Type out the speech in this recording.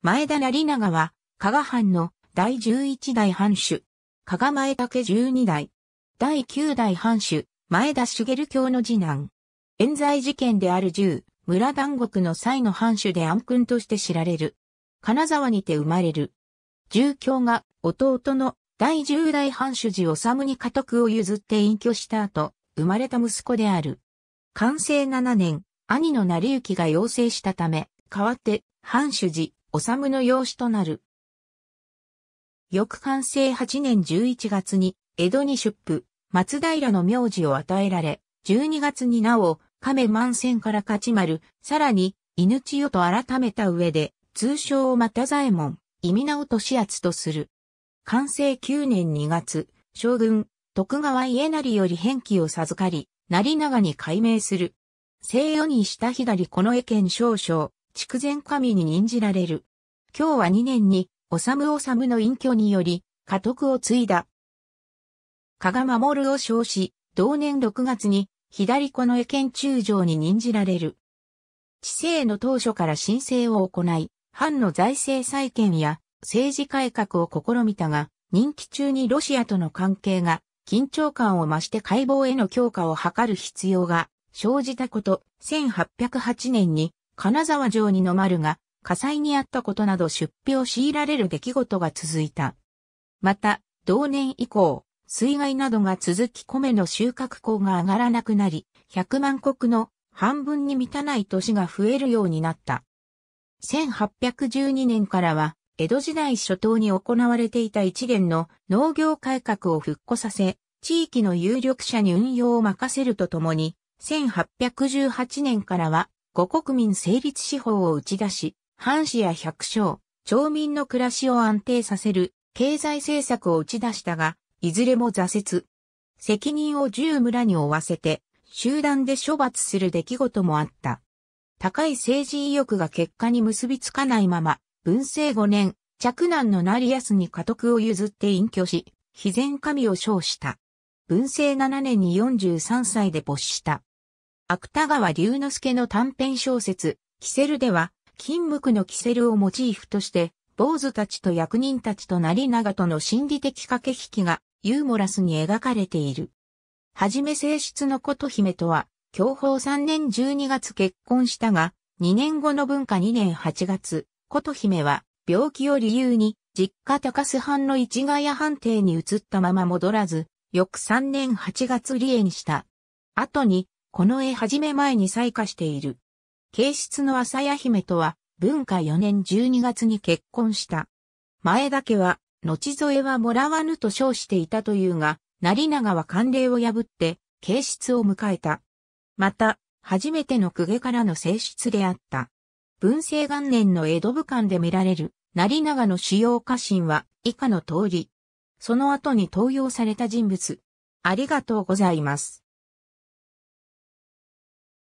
前田成長は、加賀藩の第十一代藩主、加賀前武十二代、第九代藩主、前田茂教の次男。冤罪事件である銃、村団国の際の藩主で暗君として知られる。金沢にて生まれる。銃教が弟の第十代藩主寺治に家督を譲って隠居した後、生まれた息子である。完成七年、兄の成幸が要請したため、代わって、藩主寺、おさむの養子となる。翌完成8年11月に、江戸に出府、松平の名字を与えられ、12月になお、亀万戦から勝ち丸、さらに、犬千代と改めた上で、通称を又左衛門、意味直利圧とする。完成9年2月、将軍、徳川家成より返記を授かり、成長に改名する。西洋に下左この江県少々、筑前神に任じられる。今日は2年に、おさむおさむの隠居により、家督を継いだ。加賀守を称し、同年6月に、左子の絵県中将に任じられる。知性の当初から申請を行い、藩の財政再建や政治改革を試みたが、任期中にロシアとの関係が緊張感を増して解剖への強化を図る必要が生じたこと、1808年に金沢城にの丸が火災にあったことなど出費を強いられる出来事が続いた。また、同年以降、水害などが続き米の収穫口が上がらなくなり、100万石の半分に満たない年が増えるようになった。1812年からは、江戸時代初頭に行われていた一元の農業改革を復古させ、地域の有力者に運用を任せるとともに、1818年からは五国民成立司法を打ち出し、藩士や百姓、町民の暮らしを安定させる経済政策を打ち出したが、いずれも挫折。責任を十村に負わせて、集団で処罰する出来事もあった。高い政治意欲が結果に結びつかないまま、文政5年、嫡男の成安に家督を譲って隠居し、非善神を称した。文政7年に43歳で没した。芥川龍之介の短編小説、キセルでは、金無垢のキセルをモチーフとして、坊主たちと役人たちとなり長との心理的駆け引きがユーモラスに描かれている。はじめ性質の琴姫とは、享保3年12月結婚したが、2年後の文化2年8月、琴姫は病気を理由に、実家高須藩の市ヶ谷藩邸に移ったまま戻らず、翌3年8月離縁した。後に、この絵始め前に採化している。形質の朝や姫とは、文化4年12月に結婚した。前田家は、後添えはもらわぬと称していたというが、成長は慣例を破って、形質を迎えた。また、初めての公家からの性質であった。文政元年の江戸武漢で見られる、成長の主要家臣は、以下の通り。その後に登用された人物。ありがとうございます。